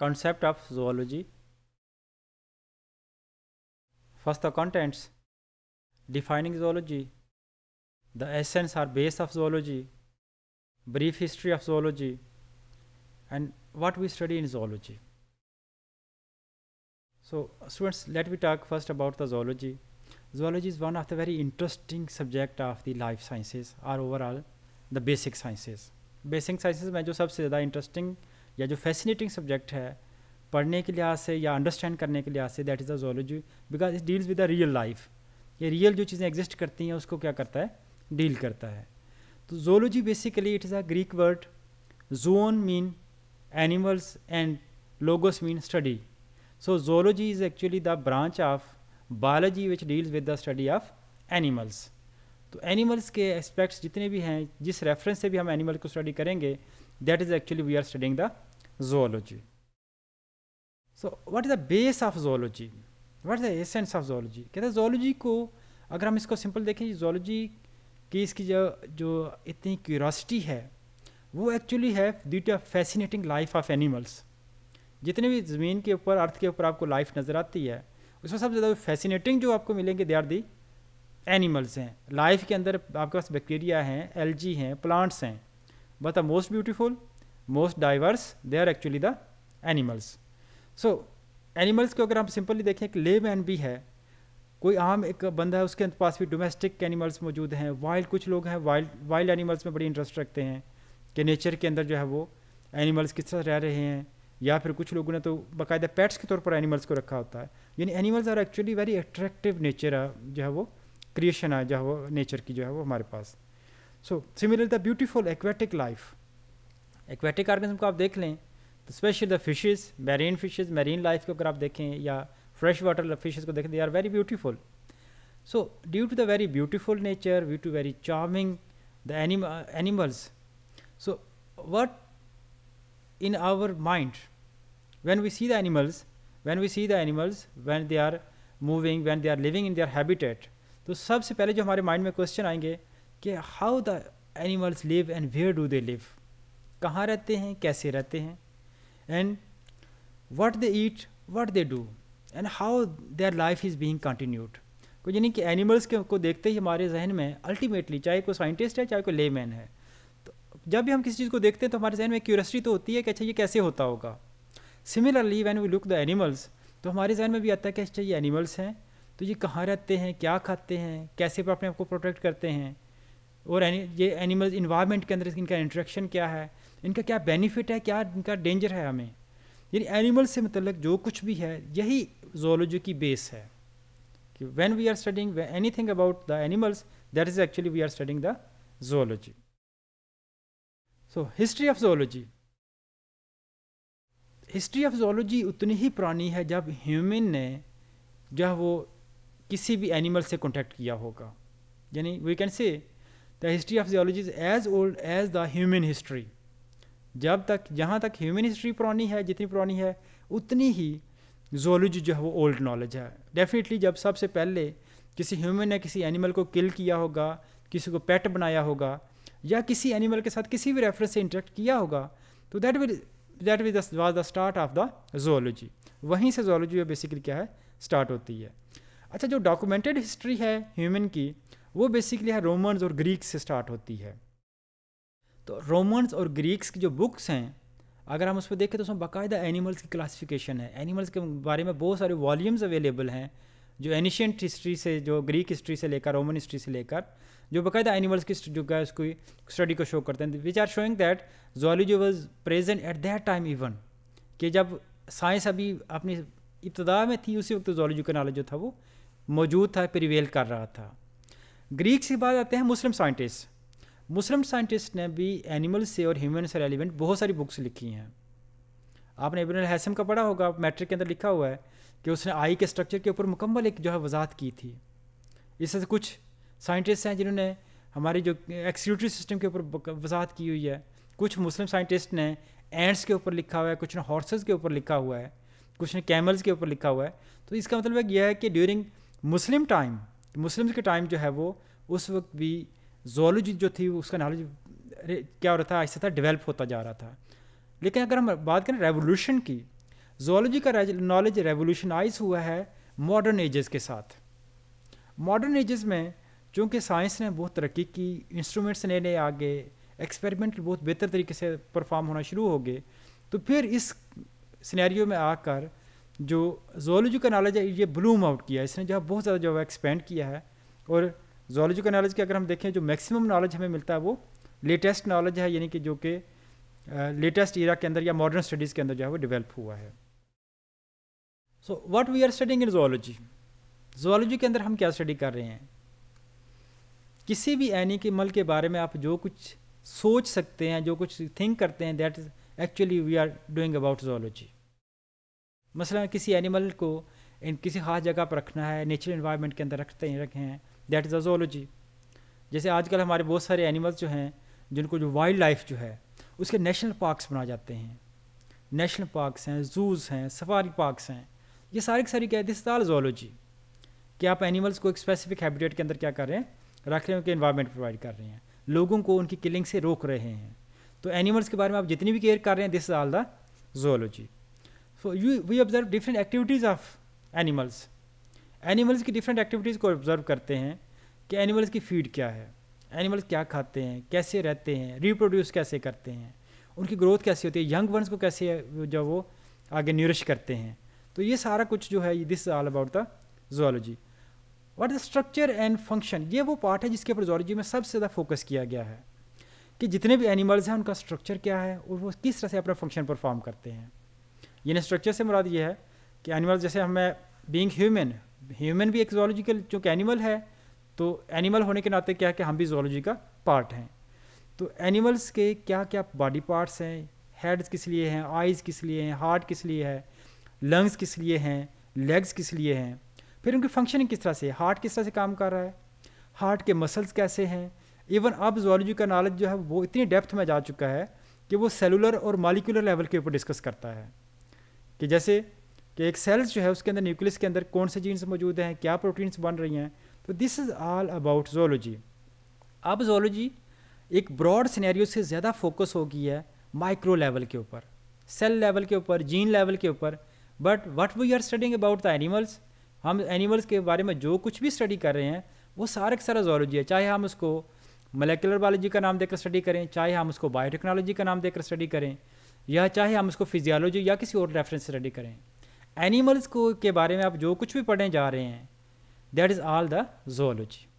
Concept of zoology. First the contents. Defining zoology. The essence or base of zoology. Brief history of zoology. And what we study in zoology. So students, let me talk first about the zoology. Zoology is one of the very interesting subject of the life sciences or overall the basic sciences. Basic sciences, में जो सबसे ज़्यादा interesting. या जो fascinating subject है पढ़ने के लिहाज से या अंडरस्टैंड करने के लिहाज से that is a zoology because it deals with the real life ये रियल जो चीज़ें एग्जिस्ट करती हैं उसको क्या करता है डील करता है तो zoology basically it is a Greek word zoon mean animals and logos mean study so zoology is actually the branch of biology which deals with the study of animals तो एनिमल्स के aspects जितने भी हैं जिस reference से भी हम animal को स्टडी करेंगे that is actually we are studying the zoology. So what is the base of zoology? What is the essence of zoology? कहते हैं zoology को अगर हम इसको सिंपल देखें zoology की इसकी जो जो इतनी क्यूरोसिटी है वो एक्चुअली है due to fascinating life of animals जितने भी ज़मीन के ऊपर अर्थ के ऊपर आपको लाइफ नज़र आती है उसमें सबसे ज़्यादा फैसिनेटिंग जो आपको मिलेंगे दे आर दी एनिमल्स हैं लाइफ के अंदर आपके पास बैक्टीरिया हैं एलजी हैं प्लांट्स हैं but the most beautiful most diverse they are actually the animals so animals को अगर हम सिंपली देखें एक ले मैन भी है कोई आम एक बंदा है उसके पास भी डोमेस्टिक एनिमल्स मौजूद हैं वाइल्ड कुछ लोग हैं वाइल्ड वाइल्ड एनिमल्स में बड़ी इंटरेस्ट रखते हैं कि नेचर के अंदर जो है वो एनिमल्स किस तरह रह रहे हैं या फिर कुछ लोगों ने तो बाकायदा पेट्स के तौर पर एनिमल्स को रखा होता है यानी animals are actually very attractive nature है जो है वो क्रिएशन है जो है वो नेचर की जो है वो हमारे पास so similar the beautiful aquatic life aquatic organism को आप देख लें तो specially the fishes marine fishes marine life को अगर आप देखें या फ्रेश वाटर फिशेस को देखें they are very beautiful so due to the very beautiful nature due to very charming the animals so what in our mind when we see the animals when we see the animals when they are moving when they are living in living in तो सबसे पहले जो हमारे mind में question आएंगे कि how the animals live and where do they live कहाँ रहते हैं कैसे रहते हैं and what they eat what they do and how their life is being continued को यानी कि एनिमल्स के को देखते ही हमारे जहन में अल्टीमेटली चाहे कोई साइंटिस्ट है चाहे कोई लेमैन है तो जब भी हम किसी चीज़ को देखते हैं तो हमारे जहन में क्यूरसिटी तो होती है कि अच्छा ये कैसे होता होगा similarly when we look the animals तो हमारे जहन में भी आता है कि अच्छा ये एनिमल्स हैं तो ये कहाँ रहते हैं क्या खाते हैं कैसे अपने आप को प्रोटेक्ट करते हैं और ये एनिमल्स इन्वायरमेंट के अंदर इनका इंट्रैक्शन क्या है इनका क्या बेनिफिट है क्या इनका डेंजर है हमें यानी एनिमल से मतलब जो कुछ भी है यही जोलॉजी की बेस है कि when we are studying anything about the animals that is actually we are studying the zoology so history of zoology history of zoology उतनी ही पुरानी है जब ह्यूमन ने जब वो किसी भी एनिमल से कॉन्टेक्ट किया होगा यानी we can say the history of geology is as old as the human history जब तक जहाँ तक ह्यूमन हिस्ट्री पुरानी है जितनी पुरानी है उतनी ही जोलॉजी जो है वो ओल्ड नॉलेज है डेफिनेटली जब सबसे पहले किसी ह्यूमन ने किसी एनिमल को किल किया होगा किसी को पेट बनाया होगा या किसी एनिमल के साथ किसी भी रेफरेंस से इंटरेक्ट किया होगा तो that will that was was the start of the zoology वहीं से जोलॉजी बेसिकली क्या है स्टार्ट होती है अच्छा जो डॉक्यूमेंटेड हिस्ट्री है ह्यूमन की वो बेसिकली है रोमन्स और ग्रीक्स से स्टार्ट होती है तो रोमन्स और ग्रीक्स की जो बुक्स हैं अगर हम उस पर देखें तो उसमें बाकायदा एनिमल्स की क्लासिफिकेशन है एनिमल्स के बारे में बहुत सारे वॉल्यूम्स अवेलेबल हैं जो एनिशियंट हिस्ट्री से जो ग्रीक हिस्ट्री से लेकर रोमन हिस्ट्री से लेकर जो बाकायदा एनिमल्स की जो है उसको स्टडी को शो करते हैं which are showing that zoology was present at that time even कि जब साइंस अभी अपनी इब्तदा में थी उसी वक्त जोलॉजी का नॉलेज जो था वो मौजूद था प्रिवेल कर रहा था ग्रीक से बाद आते हैं मुस्लिम साइंटिस्ट मुस्लिम साइंटिस्ट ने भी एनिमल से और ह्यूमन से रेलिवेंट बहुत सारी बुक्स लिखी हैं आपने इबन हैसम का पढ़ा होगा मैट्रिक के अंदर लिखा हुआ है कि उसने आई के स्ट्रक्चर के ऊपर मुकम्मल एक जो है वजाहत की थी इससे कुछ साइंटिस्ट हैं जिन्होंने हमारी जो एक्सक्यूटरी सिस्टम के ऊपर वजाहत की हुई है कुछ मुस्लिम साइंटिस्ट ने एंड्स के ऊपर लिखा हुआ है कुछ ने हॉर्सेज के ऊपर लिखा हुआ है कुछ ने कैमल्स के ऊपर लिखा हुआ है तो इसका मतलब यह है कि ड्यूरिंग मुस्लिम टाइम तो मुस्लिम्स के टाइम जो है वो उस वक्त भी जोलॉजी जो थी उसका नॉलेज क्या हो रहा था था डेवलप होता जा रहा था लेकिन अगर हम बात करें रेवोल्यूशन की जोलॉजी का नॉलेज रेवोल्यूशनाइज हुआ है मॉडर्न एजेस के साथ मॉडर्न एजेस में चूँकि साइंस ने बहुत तरक्की की इंस्ट्रूमेंट्स नए नए आ गए एक्सपेरिमेंट बहुत बेहतर तरीके से परफॉर्म होना शुरू हो गए तो फिर इस सिनेरियो में आकर जो जोलॉजी का नॉलेज है ये ब्लूम आउट किया है इसने जो है बहुत ज़्यादा जो है एक्सपेंड किया है और जोलॉजी का नॉलेज की अगर हम देखें जो मैक्सिमम नॉलेज हमें मिलता है वो लेटेस्ट नॉलेज है यानी कि जो कि लेटेस्ट ईरा के अंदर या मॉडर्न स्टडीज़ के अंदर जो है वो डिवेल्प हुआ है so what we are studying in zoology zoology के अंदर हम क्या स्टडी कर रहे हैं किसी भी मल के बारे में आप जो कुछ सोच सकते हैं जो कुछ थिंक करते हैं that is actually we are doing about zoology मसला किसी एनिमल को इन किसी ख़ास जगह पर रखना है नेचुरल इन्वायरमेंट के अंदर रखते हैं रखे हैं दैट इज़ अ जोलॉजी जैसे आजकल हमारे बहुत सारे एनिमल्स जो हैं जिनको जो वाइल्ड लाइफ जो है उसके नेशनल पार्क्स बनाए जाते हैं नेशनल पार्क्स हैं जूज़ हैं सफारी पार्क्स हैं ये सारी की सारी क्या है दिस आर जोलॉजी कि आप एनिमल्स को एक स्पेसिफिक हैबिटेट के अंदर क्या कर रहे हैं रख रहे हैं उनके इन्वायरमेंट प्रोवाइड कर रहे हैं लोगों को उनकी किलिंग से रोक रहे हैं तो एनिमल्स के बारे में आप जितनी भी केयर कर रहे हैं this is all the zoology so you we observe different activities of animals animals की डिफरेंट एक्टिविटीज़ को ऑब्जर्व करते हैं कि एनिमल्स की फीड क्या है एनिमल्स क्या खाते हैं कैसे रहते हैं रिप्रोड्यूस कैसे करते हैं उनकी ग्रोथ कैसी होती है यंग वंस को कैसे जो वो आगे न्यूरिश करते हैं तो ये सारा कुछ जो है this all about the zoology what the structure and function ये वो पार्ट है जिसके ऊपर जोलॉजी में सबसे ज़्यादा फोकस किया गया है कि जितने भी एनिमल्स हैं उनका स्ट्रक्चर क्या है और वो किस तरह से अपना फंक्शन परफॉर्म करते हैं यानी स्ट्रक्चर से मुराद ये है कि एनिमल जैसे हमें बींग ह्यूमन ह्यूमन भी एक जोलॉजिकल चूँकि एनिमल है तो एनिमल होने के नाते क्या है कि हम भी जोलॉजी का पार्ट हैं तो एनिमल्स के क्या क्या बॉडी पार्ट्स हैं हेड्स किस लिए हैं आइज़ किस लिए हैं हार्ट किस लिए है लंग्स किस लिए हैं लेग्स किस लिए हैं फिर उनकी फंक्शनिंग किस तरह से हार्ट किस तरह से काम कर रहा है हार्ट के मसल्स कैसे हैं इवन अब जोलॉजी का नॉलेज जो है वो इतनी डेप्थ में जा चुका है कि वो सेलुलर और मालिकुलर लेवल के ऊपर डिस्कस करता है कि जैसे कि एक सेल्स जो है उसके अंदर न्यूक्लियस के अंदर कौन से जीन्स मौजूद हैं क्या प्रोटीन्स बन रही हैं तो this is all about zoology अब जोलॉजी एक ब्रॉड सिनेरियो से ज़्यादा फोकस हो गई है माइक्रो लेवल के ऊपर सेल लेवल के ऊपर जीन लेवल के ऊपर but what we are studying about the animals हम एनिमल्स के बारे में जो कुछ भी स्टडी कर रहे हैं वो सारा का सारा जोलॉजी है चाहे हम उसको मलेकुलर बायोलॉजी का नाम देकर स्टडी करें चाहे हम उसको बायोटेक्नोलॉजी का नाम देकर स्टडी करें या चाहे हम इसको फिजियोलॉजी या किसी और रेफरेंस स्टडी करें एनिमल्स को के बारे में आप जो कुछ भी पढ़ने जा रहे हैं that is all the zoology